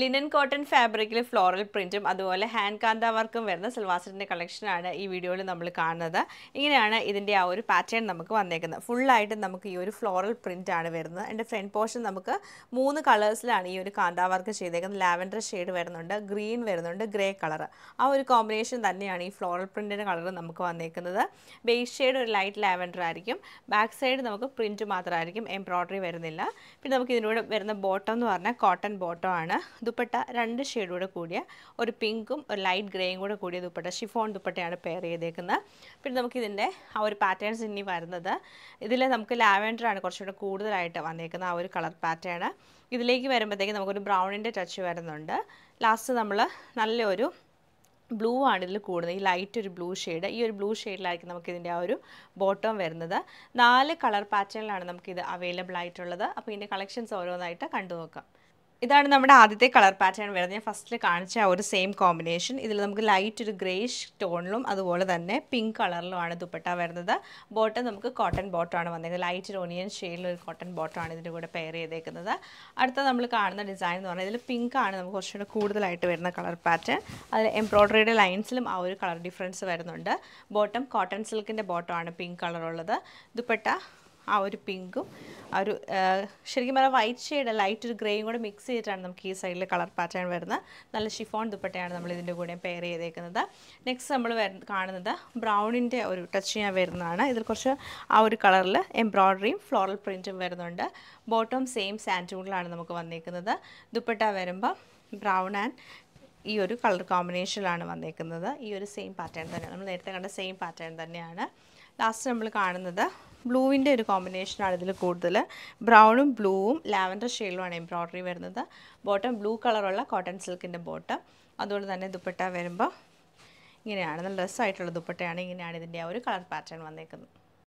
linen cotton ഫാബ്രിക്കിൽ floral പ്രിൻറ്റും അതുപോലെ ഹാൻഡ് കാന്ത വർക്കും വരുന്ന സിൽവാസിൻ്റെ കളക്ഷനാണ് ഈ വീഡിയോയിൽ നമ്മൾ കാണുന്നത് ഇങ്ങനെയാണ് ഇതിൻ്റെ ആ ഒരു പാറ്റേൺ നമുക്ക് വന്നേക്കുന്നത് ഫുള്ളായിട്ട് നമുക്ക് ഈ ഒരു ഫ്ലോറൽ പ്രിൻ്റ് ആണ് വരുന്നത് എൻ്റെ ഫ്രണ്ട് പോർഷൻ നമുക്ക് മൂന്ന് കളേഴ്സിലാണ് ഈ ഒരു കാന്ത വർക്ക് ചെയ്തേക്കുന്നത് ലാവൻഡർ ഷെയ്ഡ് വരുന്നുണ്ട് ഗ്രീൻ വരുന്നുണ്ട് ഗ്രേ കളർ ആ ഒരു കോമ്പിനേഷൻ തന്നെയാണ് ഈ ഫ്ലോറൽ പ്രിൻറ്റിൻ്റെ കളർ നമുക്ക് വന്നേക്കുന്നത് ബേസ് ഷെയ്ഡ് ഒരു ലൈറ്റ് ലാവൻഡർ ആയിരിക്കും ബാക്ക് സൈഡ് നമുക്ക് പ്രിൻറ്റ് മാത്രമായിരിക്കും എംബ്രോയ്ഡറി വരുന്നില്ല പിന്നെ നമുക്ക് ഇതിനോട് വരുന്ന ബോട്ടം എന്ന് പറഞ്ഞാൽ കോട്ടൺ ബോട്ടം ആണ് ദുപ്പട്ട രണ്ട് ഷെയ്ഡൂടെ കൂടിയ ഒരു പിങ്കും ഒരു ലൈറ്റ് ഗ്രേയും കൂടെ കൂടിയ ദുപ്പട്ട ഷിഫോൺ ദുപ്പട്ടയാണ് പെയർ ചെയ്തേക്കുന്നത് പിന്നെ നമുക്കിതിൻ്റെ ആ ഒരു പാറ്റേൺസ് ഇനി വരുന്നത് ഇതിൽ നമുക്ക് ലാവൻഡറാണ് കുറച്ചുകൂടെ കൂടുതലായിട്ട് വന്നേക്കുന്ന ആ ഒരു കളർ പാറ്റേൺ ഇതിലേക്ക് വരുമ്പോഴത്തേക്ക് നമുക്കൊരു ബ്രൗണിൻ്റെ ടച്ച് വരുന്നുണ്ട് ലാസ്റ്റ് നമ്മൾ നല്ലൊരു ബ്ലൂ ആണ് ഇതിൽ കൂടുന്നത് ഈ ലൈറ്റ് ഒരു ബ്ലൂ ഷെയ്ഡ് ഈ ഒരു ബ്ലൂ ഷെയ്ഡിലായിരിക്കും നമുക്കിതിൻ്റെ ആ ഒരു ബോട്ടം വരുന്നത് നാല് കളർ പാറ്റേണിലാണ് നമുക്കിത് അവൈലബിൾ ആയിട്ടുള്ളത് അപ്പോൾ ഇതിൻ്റെ കളക്ഷൻസ് ഓരോന്നായിട്ട് കണ്ടു നോക്കാം ഇതാണ് നമ്മുടെ ആദ്യത്തെ കളർ പാറ്റേൺ വരുന്നത് ഞാൻ ഫസ്റ്റിൽ കാണിച്ച ആ ഒരു സെയിം കോമ്പിനേഷൻ ഇതിൽ നമുക്ക് ലൈറ്റ് ഒരു ഗ്രേഷ് ടോണിലും അതുപോലെ തന്നെ പിങ്ക് കളറിലുമാണ് ദുപ്പട്ട വരുന്നത് ബോട്ടം നമുക്ക് കോട്ടൺ ബോട്ടമാണ് വന്നിരിക്കുന്നത് ലൈറ്റ് ഒരു ഒനിയൻ ഷെയിലൊരു കോട്ടൺ ബോട്ടമാണ് ഇതിൻ്റെ കൂടെ പെയർ ചെയ്തേക്കുന്നത് അടുത്ത നമ്മൾ കാണുന്ന ഡിസൈൻ എന്ന് പറഞ്ഞാൽ ഇതിൽ പിങ്ക് ആണ് നമുക്ക് കുറച്ചുകൂടെ കൂടുതലായിട്ട് വരുന്ന കളർ പാറ്റേൺ അതിൽ എംബ്രോയ്ഡറിയുടെ ലൈൻസിലും ആ ഒരു കളർ ഡിഫറൻസ് വരുന്നുണ്ട് ബോട്ടം കോട്ടൺ സിൽക്കിൻ്റെ ബോട്ടമാണ് പിങ്ക് കളറുള്ളത് ദുപ്പട്ട ആ ഒരു പിങ്കും ആ ഒരു ശരിക്കും പറഞ്ഞാൽ വൈറ്റ് ഷെയ്ഡ് ലൈറ്റ് ഒരു ഗ്രേയും കൂടെ മിക്സ് ചെയ്തിട്ടാണ് നമുക്ക് ഈ സൈഡിൽ കളർ പാറ്റേൺ വരുന്നത് നല്ല ഷിഫോൺ ദുപ്പട്ടയാണ് നമ്മൾ ഇതിൻ്റെ കൂടെ പെയർ ചെയ്തേക്കുന്നത് നെക്സ്റ്റ് നമ്മൾ കാണുന്നത് ബ്രൗണിൻ്റെ ഒരു ടച്ച് ഞാൻ വരുന്നതാണ് ഇതിൽ കുറച്ച് ആ ഒരു കളറിൽ എംബ്രോയ്ഡറിയും ഫ്ലോറൽ പ്രിൻറ്റും വരുന്നുണ്ട് ബോട്ടം സെയിം സാൻറ്റൂണിലാണ് നമുക്ക് വന്നേക്കുന്നത് ദുപ്പട്ട വരുമ്പോൾ ബ്രൗൺ ആൻഡ് ഈ ഒരു കളർ കോമ്പിനേഷനിലാണ് വന്നേക്കുന്നത് ഈ ഒരു സെയിം പാറ്റേൺ തന്നെയാണ് നമ്മൾ നേരത്തെ കണ്ട സെയിം പാറ്റേൺ തന്നെയാണ് ലാസ്റ്റ് നമ്മൾ കാണുന്നത് ബ്ലൂവിൻ്റെ ഒരു കോമ്പിനേഷനാണ് ഇതിൽ കൂടുതൽ ബ്രൗണും ബ്ലൂവും ലാവൻഡർ ഷെയിലുമാണ് എംബ്രോയ്ഡറി വരുന്നത് ബോട്ടം ബ്ലൂ കളറുള്ള കോട്ടൺ സിൽക്കിൻ്റെ ബോട്ടം അതുകൊണ്ട് തന്നെ ദുപ്പട്ട വരുമ്പോൾ ഇങ്ങനെയാണ് നല്ല രസമായിട്ടുള്ള ദുപ്പട്ടയാണ് ഇങ്ങനെയാണ് ഇതിൻ്റെ ആ ഒരു കളർ പാറ്റേൺ വന്നേക്കുന്നത്